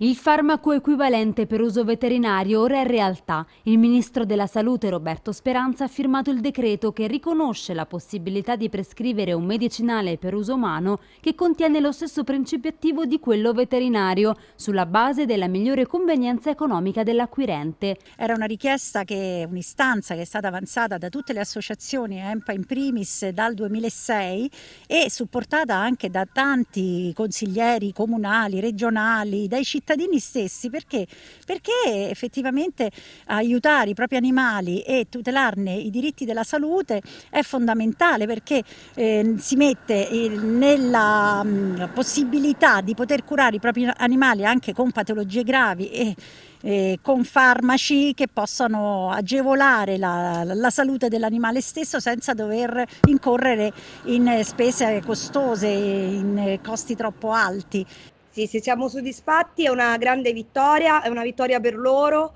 Il farmaco equivalente per uso veterinario ora è realtà. Il ministro della Salute Roberto Speranza ha firmato il decreto che riconosce la possibilità di prescrivere un medicinale per uso umano che contiene lo stesso principio attivo di quello veterinario, sulla base della migliore convenienza economica dell'acquirente. Era una richiesta che un'istanza che è stata avanzata da tutte le associazioni EMPA eh, in primis dal 2006 e supportata anche da tanti consiglieri comunali, regionali, dai cittadini cittadini stessi perché, perché effettivamente aiutare i propri animali e tutelarne i diritti della salute è fondamentale perché eh, si mette nella mh, possibilità di poter curare i propri animali anche con patologie gravi e con farmaci che possono agevolare la, la salute dell'animale stesso senza dover incorrere in spese costose, in costi troppo alti sì, sì, siamo soddisfatti, è una grande vittoria, è una vittoria per loro,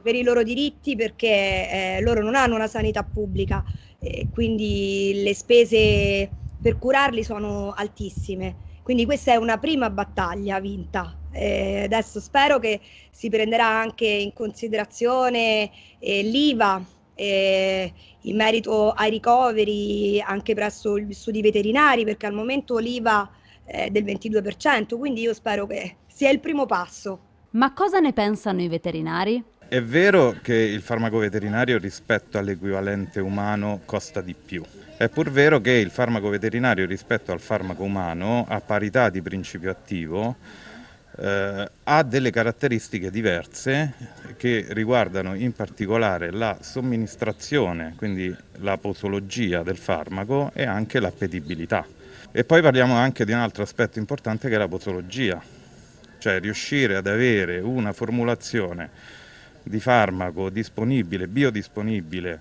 per i loro diritti, perché eh, loro non hanno una sanità pubblica, eh, quindi le spese per curarli sono altissime. Quindi questa è una prima battaglia vinta. Eh, adesso spero che si prenderà anche in considerazione eh, l'IVA eh, in merito ai ricoveri anche presso gli studi veterinari, perché al momento l'IVA eh, del 22%, quindi io spero che sia il primo passo. Ma cosa ne pensano i veterinari? È vero che il farmaco veterinario rispetto all'equivalente umano costa di più. È pur vero che il farmaco veterinario rispetto al farmaco umano, a parità di principio attivo, eh, ha delle caratteristiche diverse che riguardano in particolare la somministrazione, quindi la posologia del farmaco e anche l'appetibilità. E poi parliamo anche di un altro aspetto importante che è la bozologia, cioè riuscire ad avere una formulazione di farmaco disponibile, biodisponibile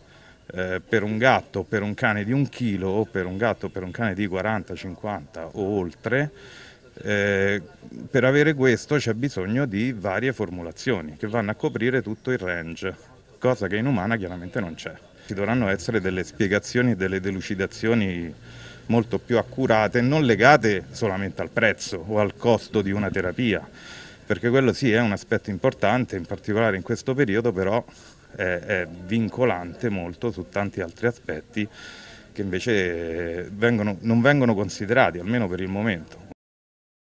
eh, per un gatto, o per un cane di un chilo o per un gatto, o per un cane di 40, 50 o oltre, eh, per avere questo c'è bisogno di varie formulazioni che vanno a coprire tutto il range, cosa che in umana chiaramente non c'è. Ci dovranno essere delle spiegazioni e delle delucidazioni molto più accurate, non legate solamente al prezzo o al costo di una terapia, perché quello sì è un aspetto importante, in particolare in questo periodo però è, è vincolante molto su tanti altri aspetti che invece vengono, non vengono considerati, almeno per il momento.